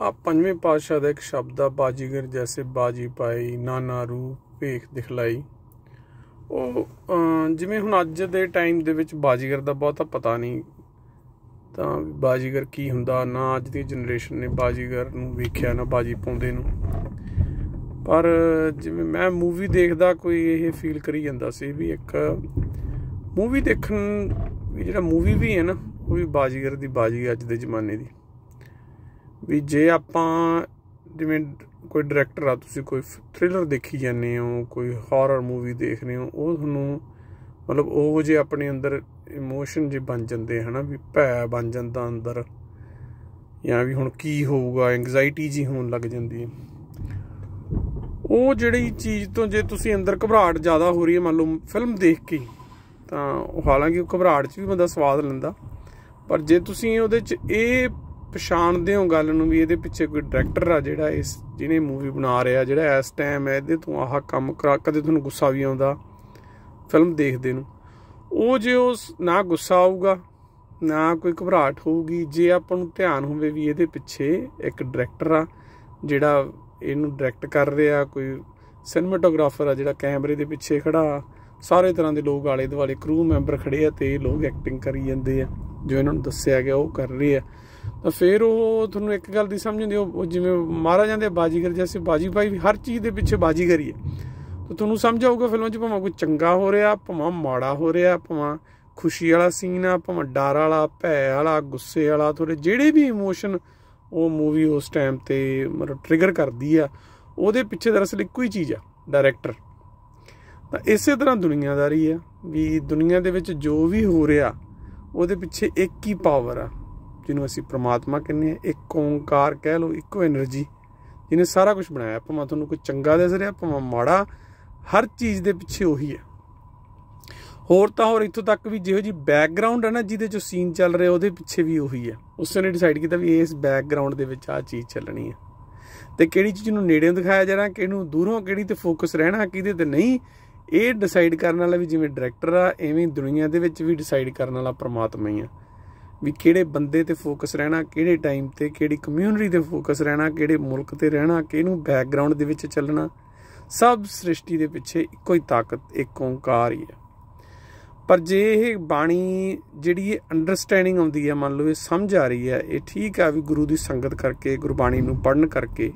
ਆ ਪੰਜਵੇਂ ਪਾਤਸ਼ਾਹ ਦਾ ਇੱਕ ਸ਼ਬਦ ਆ ਬਾਜੀਗਰ ਜੈਸੇ ਬਾਜੀ ਪਾਈ ਨਾਨਾ ਰੂਪ ਵੇਖ ਦਿਖਲਾਈ ਉਹ ਜਿਵੇਂ ਹੁਣ ਅੱਜ ਦੇ ਟਾਈਮ ਦੇ ਵਿੱਚ ਬਾਜੀਗਰ ਦਾ ਬਹੁਤਾ ਪਤਾ ਨਹੀਂ ਤਾਂ ਬਾਜੀਗਰ ਕੀ ਹੁੰਦਾ ਨਾ ਅੱਜ ਦੀ ਜਨਰੇਸ਼ਨ ਨੇ ਬਾਜੀਗਰ ਨੂੰ ਵੇਖਿਆ ਨਾ ਬਾਜੀ ਪਾਉਂਦੇ ਨੂੰ ਪਰ ਜਿਵੇਂ ਮੈਂ ਮੂਵੀ ਦੇਖਦਾ ਕੋਈ ਇਹ ਫੀਲ ਕਰੀ ਜਾਂਦਾ ਸੀ ਵੀ ਇੱਕ ਮੂਵੀ ਦੇਖਣ ਵੀ ਜਿਹੜਾ ਮੂਵੀ ਵੀ ਹੈ ਨਾ ਉਹ ਵੀ ਬਾਜੀਗਰ ਦੀ ਬਾਜੀ ਅੱਜ ਦੇ ਜ਼ਮਾਨੇ ਦੀ ਵੀ ਜੇ ਆਪਾਂ ਜਿਵੇਂ ਕੋਈ ਡਾਇਰੈਕਟਰ ਆ ਤੁਸੀਂ ਕੋਈ ਥ੍ਰਿਲਰ ਦੇਖੀ ਜਾਂਦੇ ਹੋ ਕੋਈ ਹਾਰਰ ਮੂਵੀ ਦੇਖ ਰਹੇ ਹੋ ਉਹ ਤੁਹਾਨੂੰ ਮਤਲਬ ਉਹ ਜੇ ਆਪਣੇ ਅੰਦਰ ਇਮੋਸ਼ਨ ਜੇ ਬਣ ਜਾਂਦੇ ਹਨਾ ਵੀ ਭੈ ਬਣ ਜਾਂਦਾ ਅੰਦਰ ਜਾਂ ਵੀ ਹੁਣ ਕੀ ਹੋਊਗਾ ਐਂਗਜ਼ਾਇਟੀ ਜੀ ਹੋਣ ਲੱਗ ਜਾਂਦੀ ਹੈ ਉਹ ਜਿਹੜੀ ਚੀਜ਼ ਤੋਂ ਜੇ ਤੁਸੀਂ ਅੰਦਰ ਘਬਰਾਹਟ ਜ਼ਿਆਦਾ ਹੋ ਰਹੀ ਹੈ ਮੰਨ ਲਓ ਫਿਲਮ ਦੇਖ ਕੇ ਤਾਂ ਹਾਲਾਂਕਿ ਉਹ ਘਬਰਾਹਟ 'ਚ ਵੀ ਬੰਦਾ ਸਵਾਦ ਲੈਂਦਾ ਪਰ ਜੇ ਤੁਸੀਂ ਉਹਦੇ 'ਚ ਇਹ ਪਛਾਣਦੇ ਹੋ ਗੱਲ ਨੂੰ ਵੀ ਇਹਦੇ ਪਿੱਛੇ ਕੋਈ ਡਾਇਰੈਕਟਰ ਆ ਜਿਹੜਾ ਇਸ ਜਿਹਨੇ ਮੂਵੀ ਬਣਾ ਰਿਹਾ ਜਿਹੜਾ ਇਸ ਟਾਈਮ ਹੈ ਇਹਦੇ ਤੋਂ ਆਹ ਕੰਮ ਕਰਾ ਕਦੇ ਤੁਹਾਨੂੰ ਗੁੱਸਾ ਵੀ ਆਉਂਦਾ ਫਿਲਮ ਦੇਖਦੇ ਨੂੰ ਉਹ ਜੇ ਉਸ ਨਾ ਗੁੱਸਾ ਆਊਗਾ ਨਾ ਕੋਈ ਘਬਰਾਹਟ ਹੋਊਗੀ ਜੇ ਆਪਾਂ ਨੂੰ ਧਿਆਨ ਹੋਵੇ ਵੀ ਇਹਦੇ ਪਿੱਛੇ ਇੱਕ ਡਾਇਰੈਕਟਰ ਆ ਜਿਹੜਾ ਇਹਨੂੰ ਡਾਇਰੈਕਟ ਕਰ ਰਿਹਾ ਕੋਈ ਸਿਨੇਮਟੋਗ੍ਰਾਫਰ ਆ ਜਿਹੜਾ ਕੈਮਰੇ ਦੇ ਪਿੱਛੇ ਖੜਾ ਸਾਰੇ ਤਰ੍ਹਾਂ ਦੇ ਲੋਕ ਆਲੇ ਦੁਆਲੇ ਕਰੂ ਮੈਂਬਰ ਖੜੇ ਆ ਤੇ ਇਹ ਲੋਕ ਐਕਟਿੰਗ ਕਰੀ ਜਾਂਦੇ ਆ ਜੋ ਇਹਨਾਂ ਨੂੰ ਦੱਸਿਆ ਗਿਆ ਉਹ ਕਰ ਰਹੇ ਆ ਤਾਂ ਫਿਰ ਉਹ ਤੁਹਾਨੂੰ ਇੱਕ ਗੱਲ ਦੀ ਸਮਝ ਹੁੰਦੀ ਉਹ ਜਿਵੇਂ ਮਾਰਾ ਜਾਂਦੇ ਬਾਜੀਗਰ ਜਿਵੇਂ ਬਾਜੀ ਭਾਈ ਹਰ ਚੀਜ਼ ਦੇ ਪਿੱਛੇ ਬਾਜੀਗਰੀ ਹੈ ਤਾਂ ਤੁਹਾਨੂੰ ਸਮਝ ਆਊਗਾ ਫਿਲਮਾਂ 'ਚ ਭਾਵੇਂ ਕੋਈ ਚੰਗਾ ਹੋ ਰਿਹਾ ਭਾਵੇਂ ਮਾੜਾ ਹੋ ਰਿਹਾ ਭਾਵੇਂ ਖੁਸ਼ੀ ਵਾਲਾ ਸੀਨ ਆ ਭਾਵੇਂ ਡਰ ਵਾਲਾ ਭੈ ਵਾਲਾ ਗੁੱਸੇ ਵਾਲਾ ਤੁਹਾਡੇ ਜਿਹੜੇ ਵੀ ਇਮੋਸ਼ਨ ਉਹ ਮੂਵੀ ਉਸ ਟਾਈਮ ਤੇ ਮਤਲਬ ਟ੍ਰਿਗਰ ਕਰਦੀ ਆ ਉਹਦੇ ਪਿੱਛੇ ਦਰਅਸਲ ਇੱਕੋ ਹੀ ਚੀਜ਼ ਆ ਡਾਇਰੈਕਟਰ ਤਾਂ ਇਸੇ ਤਰ੍ਹਾਂ ਦੁਨੀਆਦਾਰੀ ਆ ਵੀ ਦੁਨੀਆ ਦੇ ਵਿੱਚ ਜੋ ਵੀ ਹੋ ਰਿਹਾ ਉਹਦੇ ਪਿੱਛੇ ਇੱਕ ਹੀ ਪਾਵਰ ਆ ਜਿਹਨੂੰ ਅਸੀਂ ਪ੍ਰਮਾਤਮਾ ਕਹਿੰਦੇ ਆ ਇੱਕ ਓੰਕਾਰ ਕਹਿ ਲਓ ਇੱਕੋ એનર્ਜੀ ਜਿਹਨੇ ਸਾਰਾ ਕੁਝ ਬਣਾਇਆ ਭਾਵੇਂ ਤੁਹਾਨੂੰ ਕੋਈ ਚੰਗਾ ਦਿਸ ਰਿਹਾ ਭਾਵੇਂ ਮਾੜਾ ਹਰ ਚੀਜ਼ ਦੇ ਪਿੱਛੇ ਉਹੀ ਹੈ ਹੋਰ ਤਾਂ ਹੋਰ ਇੱਥੋਂ ਤੱਕ ਵੀ ਜਿਹੋ ਜੀ ਬੈਕਗ੍ਰਾਉਂਡ ਹੈ ਨਾ ਜਿਹਦੇ ਚੋਂ ਸੀਨ ਚੱਲ ਰਿਹਾ ਉਹਦੇ ਪਿੱਛੇ ਵੀ ਉਹੀ ਹੈ ਉਸਨੇ ਨੇ ਡਿਸਾਈਡ ਕੀਤਾ ਵੀ ਇਸ ਬੈਕਗ੍ਰਾਉਂਡ ਦੇ ਵਿੱਚ ਆ ਚੀਜ਼ ਚੱਲਣੀ ਹੈ ਤੇ ਕਿਹੜੀ ਚੀਜ਼ ਨੂੰ ਨੇੜੇੋਂ ਦਿਖਾਇਆ ਜਾਣਾ ਕਿਹਨੂੰ ਦੂਰੋਂ ਕਿਹੜੀ ਤੇ ਫੋਕਸ ਰਹਿਣਾ ਕਿਹਦੇ ਤੇ ਨਹੀਂ ਇਹ ਡਿਸਾਈਡ ਕਰਨ ਵਾਲਾ ਵੀ ਜਿਵੇਂ ਡਾਇਰੈਕਟਰ ਆ ਐਵੇਂ ਦੁਨੀਆ ਦੇ ਵਿੱਚ ਵੀ ਡਿਸਾਈਡ ਕਰਨ ਵਾਲਾ ਪ੍ਰਮਾਤਮਾ ਹੀ ਆ ਵੀ ਕਿਹੜੇ ਬੰਦੇ ਤੇ ਫੋਕਸ ਰਹਿਣਾ ਕਿਹੜੇ ਟਾਈਮ ਤੇ ਕਿਹੜੀ ਕਮਿਊਨਿਟੀ ਤੇ ਫੋਕਸ ਰਹਿਣਾ ਕਿਹੜੇ ਮੁਲਕ ਤੇ ਰਹਿਣਾ ਕਿਹਨੂੰ ਬੈਕਗ੍ਰਾਉਂਡ ਦੇ ਵਿੱਚ ਚੱਲਣਾ ਸਭ ਸ੍ਰਿਸ਼ਟੀ ਦੇ ਪਿੱਛੇ ਇੱਕੋ ਹੀ ਤਾਕਤ ਇੱਕ ਓੰਕਾਰ ਹੀ ਹੈ ਪਰ ਜੇ ਇਹ ਬਾਣੀ ਜਿਹੜੀ ਇਹ ਅੰਡਰਸਟੈਂਡਿੰਗ ਆਉਂਦੀ ਹੈ ਮੰਨ ਲਓ ਇਹ ਸਮਝ ਆ ਰਹੀ ਹੈ ਇਹ ਠੀਕ ਆ ਵੀ ਗੁਰੂ ਦੀ ਸੰਗਤ ਕਰਕੇ ਗੁਰਬਾਣੀ ਨੂੰ ਪੜਨ ਕਰਕੇ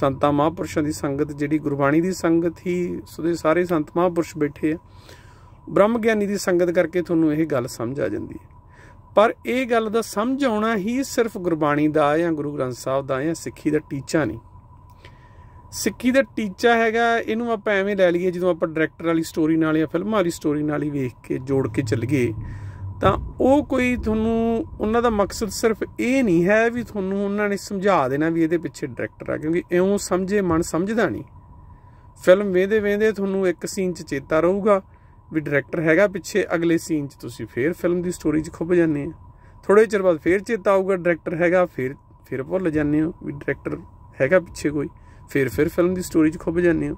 ਸੰਤਾਂ ਮਹਾਂਪੁਰਸ਼ਾਂ ਦੀ ਸੰਗਤ ਜਿਹੜੀ ਗੁਰਬਾਣੀ ਦੀ ਸੰਗਤ ਹੀ ਸੁਦੇ ਸਾਰੇ ਸੰਤ ਮਹਾਂਪੁਰਸ਼ ਬੈਠੇ ਆ ਬ੍ਰਹਮ ਗਿਆਨੀ ਦੀ ਸੰਗਤ ਕਰਕੇ ਤੁਹਾਨੂੰ ਇਹ ਗੱਲ ਸਮਝ ਆ ਜਾਂਦੀ ਹੈ ਪਰ ਇਹ ਗੱਲ ਦਾ ਸਮਝ ਆਉਣਾ ਹੀ ਸਿਰਫ ਗੁਰਬਾਣੀ ਦਾ ਜਾਂ ਗੁਰੂ ਗ੍ਰੰਥ ਸਾਹਿਬ ਦਾ ਜਾਂ ਸਿੱਖੀ ਦਾ ਟੀਚਾ ਨਹੀਂ ਸਿੱਖੀ ਦਾ ਟੀਚਾ ਹੈਗਾ ਇਹਨੂੰ ਆਪਾਂ ਐਵੇਂ ਲੈ ਲਈਏ ਜਦੋਂ ਆਪਾਂ ਡਾਇਰੈਕਟਰ ਵਾਲੀ ਸਟੋਰੀ ਨਾਲ ਜਾਂ ਫਿਲਮਾਂ ਵਾਲੀ ਸਟੋਰੀ ਨਾਲ ਹੀ ਵੇਖ ਕੇ ਜੋੜ ਕੇ ਚੱਲੀਏ ਤਾਂ ਉਹ ਕੋਈ ਤੁਹਾਨੂੰ ਉਹਨਾਂ ਦਾ ਮਕਸਦ ਸਿਰਫ ਇਹ ਨਹੀਂ ਹੈ ਵੀ ਤੁਹਾਨੂੰ ਉਹਨਾਂ ਨੇ ਸਮਝਾ ਦੇਣਾ ਵੀ ਇਹਦੇ ਪਿੱਛੇ ਡਾਇਰੈਕਟਰ ਆ ਕਿਉਂਕਿ ਇਉਂ ਸਮਝੇ ਮਨ ਸਮਝਦਾ ਨਹੀਂ ਫਿਲਮ ਵੇਂਦੇ ਵੇਂਦੇ ਤੁਹਾਨੂੰ ਇੱਕ ਸੀਨ 'ਚ ਚੇਤਾ ਰਹੂਗਾ ਵੀ ਡਾਇਰੈਕਟਰ ਹੈਗਾ ਪਿੱਛੇ ਅਗਲੇ ਸੀਨ 'ਚ ਤੁਸੀਂ ਫੇਰ ਫਿਲਮ ਦੀ ਸਟੋਰੀ 'ਚ ਖੁੱਭ ਜਾਂਦੇ ਆ ਥੋੜੇ ਚਿਰ ਬਾਅਦ ਫੇਰ ਚੇਤਾ ਆਊਗਾ ਡਾਇਰੈਕਟਰ ਹੈਗਾ ਫੇਰ ਫੇਰ ਭੁੱਲ ਜਾਂਦੇ ਹੋ ਵੀ ਡਾਇਰੈਕਟਰ ਹੈਗਾ ਪਿੱਛੇ ਕੋਈ ਫੇਰ ਫੇਰ ਫਿਲਮ ਦੀ ਸਟੋਰੀ 'ਚ ਖੁੱਭ ਜਾਂਦੇ ਹੋ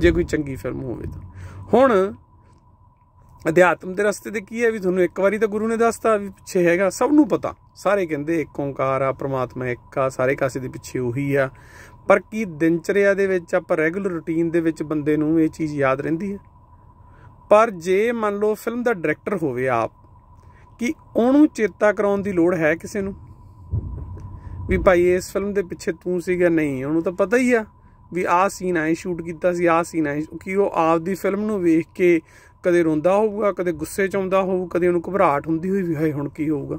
ਜੇ ਕੋਈ ਚੰਗੀ ਫਿਲਮ ਹੋਵੇ ਤਾਂ ਹੁਣ ਅਧਿਆਤਮ ਦੇ ਰਸਤੇ ਤੇ ਕੀ ਹੈ ਵੀ ਤੁਹਾਨੂੰ ਇੱਕ ਵਾਰੀ ਤਾਂ ਗੁਰੂ ਨੇ ਦੱਸਤਾ ਵੀ ਪਿੱਛੇ ਹੈਗਾ ਸਭ ਨੂੰ ਪਤਾ ਸਾਰੇ ਕਹਿੰਦੇ ਇੱਕ ਓੰਕਾਰ ਆ ਪ੍ਰਮਾਤਮਾ ਇੱਕ ਆ ਸਾਰੇ ਕਾਸੇ ਦੇ ਪਿੱਛੇ ਉਹੀ ਆ ਪਰ ਕੀ ਦਿਨਚਰਿਆ ਦੇ ਵਿੱਚ ਆਪਾਂ ਰੈਗੂਲਰ ਰੁਟੀਨ ਦੇ ਵਿੱਚ ਬੰਦੇ ਨੂੰ ਇਹ ਚੀਜ਼ ਯਾਦ ਰਹਿੰਦੀ ਹੈ ਪਰ ਜੇ ਮੰਨ ਲਓ ਫਿਲਮ ਦਾ ਡਾਇਰੈਕਟਰ ਹੋਵੇ ਆਪ ਕਿ ਉਹਨੂੰ ਚੇਤਾ ਕਰਾਉਣ ਦੀ ਲੋੜ ਹੈ ਕਿਸੇ ਨੂੰ ਵੀ ਭਾਈ ਇਸ ਫਿਲਮ ਦੇ ਪਿੱਛੇ ਤੂੰ ਸੀਗਾ ਨਹੀਂ ਉਹਨੂੰ ਤਾਂ ਪਤਾ ਹੀ ਆ ਵੀ ਆ ਸੀਨ ਆਏ ਸ਼ੂਟ ਕੀਤਾ ਸੀ ਆ ਸੀਨ ਆਏ ਕਿ ਉਹ ਆਪ ਦੀ ਫਿਲਮ ਨੂੰ ਵੇਖ ਕੇ ਕਦੇ ਰੋਂਦਾ ਹੋਊਗਾ ਕਦੇ ਗੁੱਸੇ ਚ ਆਉਂਦਾ ਹੋਊ ਕਦੇ ਉਹਨੂੰ ਘਬਰਾਹਟ ਹੁੰਦੀ ਹੋਈ ਵੀ ਹਾਏ ਹੁਣ ਕੀ ਹੋਊਗਾ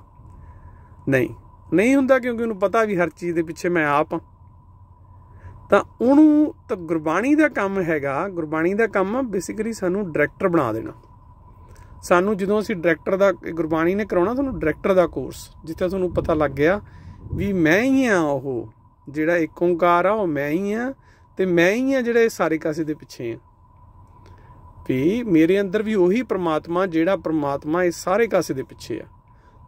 ਨਹੀਂ ਨਹੀਂ ਹੁੰਦਾ ਕਿਉਂਕਿ ਉਹਨੂੰ ਪਤਾ ਵੀ ਹਰ ਚੀਜ਼ ਦੇ ਪਿੱਛੇ ਮੈਂ ਆਪ ਹਾਂ ਤਾਂ ਉਹਨੂੰ ਤਾਂ ਗੁਰਬਾਣੀ ਦਾ ਕੰਮ ਹੈਗਾ ਗੁਰਬਾਣੀ ਦਾ ਕੰਮ ਬੇਸਿਕਲੀ ਸਾਨੂੰ ਡਾਇਰੈਕਟਰ ਬਣਾ ਦੇਣਾ ਸਾਨੂੰ ਜਦੋਂ ਅਸੀਂ ਡਾਇਰੈਕਟਰ ਦਾ ਗੁਰਬਾਣੀ ਨੇ ਕਰਾਉਣਾ ਤੁਹਾਨੂੰ ਡਾਇਰੈਕਟਰ ਦਾ ਕੋਰਸ ਜਿੱਥੇ ਤੁਹਾਨੂੰ ਪਤਾ ਲੱਗ ਗਿਆ ਵੀ ਮੈਂ ਹੀ ਆ ਉਹ ਜਿਹੜਾ ਇੱਕ ਓੰਕਾਰ ਆ ਉਹ ਮੈਂ ਹੀ ਆ ਤੇ ਮੈਂ ਹੀ ਆ ਜਿਹੜਾ ਇਹ ਸਾਰੇ ਕਾਸੇ ਦੇ ਪਿੱਛੇ ਆ ਵੀ ਮੇਰੇ ਅੰਦਰ ਵੀ ਉਹੀ ਪ੍ਰਮਾਤਮਾ ਜਿਹੜਾ ਪ੍ਰਮਾਤਮਾ ਇਹ ਸਾਰੇ ਕਾਸੇ ਦੇ ਪਿੱਛੇ ਆ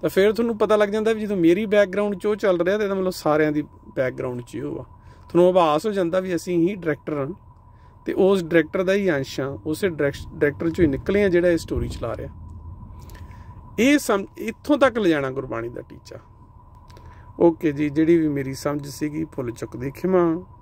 ਤਾਂ ਫਿਰ ਤੁਹਾਨੂੰ ਪਤਾ ਲੱਗ ਜਾਂਦਾ ਵੀ ਜਦੋਂ ਮੇਰੀ ਬੈਕਗ੍ਰਾਉਂਡ 'ਚ ਉਹ ਚੱਲ ਰਿਹਾ ਤੇ ਇਹਦਾ ਮਤਲਬ ਸਾਰਿਆਂ ਦੀ ਬੈਕਗ੍ਰਾਉਂਡ 'ਚ ਹੀ ਹੋਵਾ ਤੁਹਾਨੂੰ ਆਭਾਸ ਹੋ ਜਾਂਦਾ ਵੀ ਅਸੀਂ ਹੀ ਡਾਇਰੈਕਟਰ ਹਾਂ ਤੇ ਉਸ ਡਾਇਰੈਕਟਰ ਦਾ ਹੀ ਅੰਸ਼ ਆ ਉਸੇ ਡਾਇਰੈਕਟਰ ਚੋਂ ਹੀ ਨਿਕਲੇ ਆ ਜਿਹੜਾ ਇਹ ਸਟੋਰੀ ਚਲਾ ਰਿਹਾ ਇਹ ਇੱਥੋਂ ਤੱਕ ਲਿਜਾਣਾ ਗੁਰਬਾਣੀ ਦਾ ਟੀਚਾ ਓਕੇ ਜੀ ਜਿਹੜੀ ਵੀ ਮੇਰੀ ਸਮਝ ਸੀਗੀ ਭੁੱਲ ਚੁੱਕ ਦੀ ਖਿਮਾ